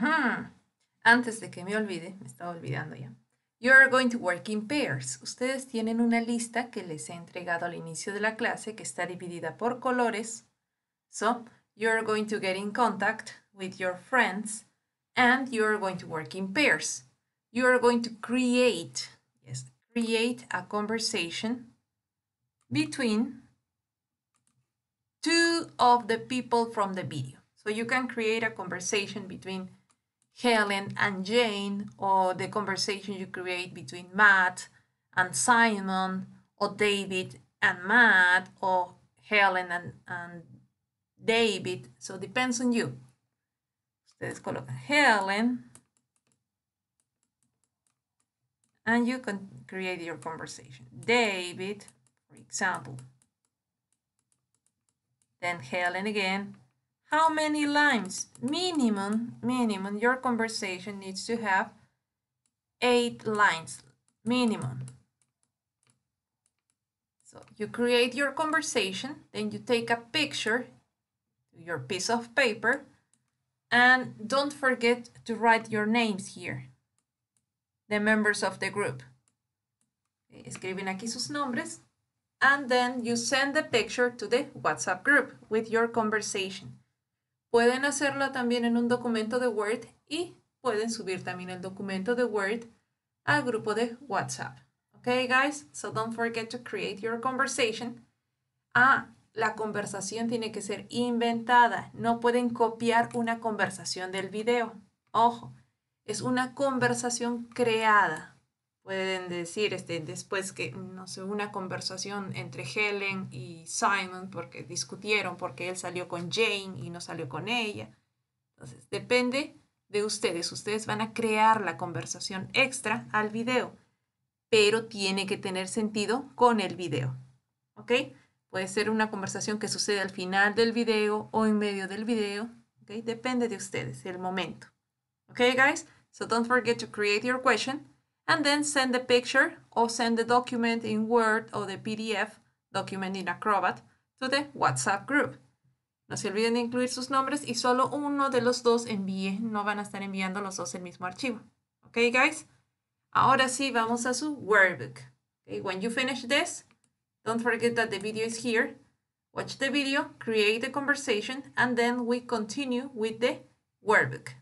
Ajá. Antes de que me olvide, me estaba olvidando ya. You're going to work in pairs. Ustedes tienen una lista que les he entregado al inicio de la clase que está dividida por colores. So, you're going to get in contact with your friends and you're going to work in pairs. You're going to create, yes, create a conversation between two of the people from the video. So you can create a conversation between Helen and Jane, or the conversation you create between Matt and Simon, or David and Matt, or Helen and, and David. So it depends on you. Let's call Helen. And you can create your conversation. David, for example. Then Helen again. How many lines? Minimum, minimum, your conversation needs to have eight lines, minimum. So you create your conversation, then you take a picture, your piece of paper, and don't forget to write your names here, the members of the group. Escriben aquí sus nombres, and then you send the picture to the WhatsApp group with your conversation. Pueden hacerlo también en un documento de Word y pueden subir también el documento de Word al grupo de WhatsApp. Ok, guys, so don't forget to create your conversation. Ah, la conversación tiene que ser inventada. No pueden copiar una conversación del video. Ojo, es una conversación creada pueden decir este, después que, no sé, una conversación entre Helen y Simon, porque discutieron, porque él salió con Jane y no salió con ella. Entonces, depende de ustedes. Ustedes van a crear la conversación extra al video, pero tiene que tener sentido con el video. ¿Ok? Puede ser una conversación que sucede al final del video o en medio del video. ¿Ok? Depende de ustedes, el momento. ¿Ok, guys? So don't forget to create your question. and then send the picture or send the document in Word or the PDF document in Acrobat to the WhatsApp group. No se olviden de incluir sus nombres y solo uno de los dos envíe, no van a estar enviando los dos el mismo archivo. Okay, guys? Ahora sí, vamos a su workbook. Okay, when you finish this, don't forget that the video is here. Watch the video, create the conversation, and then we continue with the workbook.